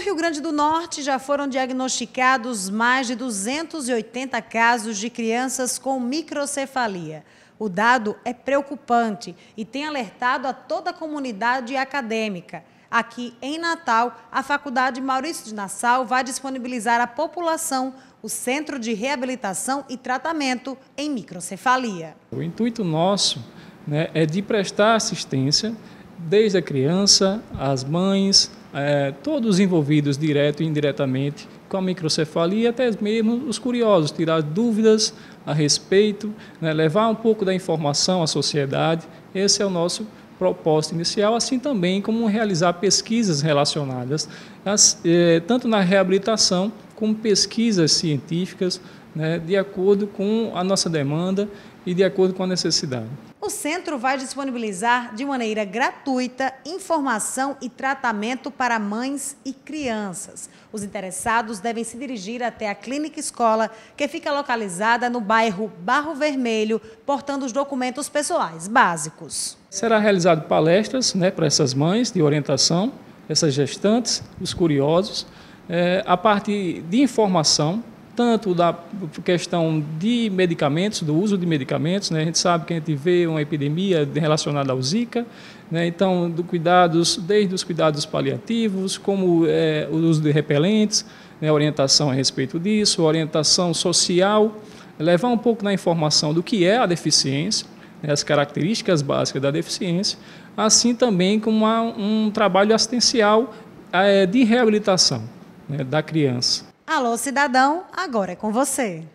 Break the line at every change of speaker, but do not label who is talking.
Rio Grande do Norte já foram diagnosticados mais de 280 casos de crianças com microcefalia. O dado é preocupante e tem alertado a toda a comunidade acadêmica. Aqui em Natal, a Faculdade Maurício de Nassau vai disponibilizar à população o Centro de Reabilitação e Tratamento em Microcefalia.
O intuito nosso né, é de prestar assistência desde a criança, as mães, é, todos envolvidos direto e indiretamente com a microcefalia, até mesmo os curiosos, tirar dúvidas a respeito, né, levar um pouco da informação à sociedade. Esse é o nosso propósito inicial, assim também como realizar pesquisas relacionadas, as, é, tanto na reabilitação como pesquisas científicas, né, de acordo com a nossa demanda e de acordo com a necessidade.
O centro vai disponibilizar de maneira gratuita informação e tratamento para mães e crianças. Os interessados devem se dirigir até a Clínica Escola, que fica localizada no bairro Barro Vermelho, portando os documentos pessoais básicos.
Será realizado palestras né, para essas mães de orientação, essas gestantes, os curiosos, é, a parte de informação tanto da questão de medicamentos, do uso de medicamentos, né? a gente sabe que a gente vê uma epidemia relacionada ao Zika, né? então do cuidados, desde os cuidados paliativos, como é, o uso de repelentes, né? orientação a respeito disso, orientação social, levar um pouco da informação do que é a deficiência, né? as características básicas da deficiência, assim também como um trabalho assistencial é, de reabilitação né? da criança.
Alô, cidadão, agora é com você.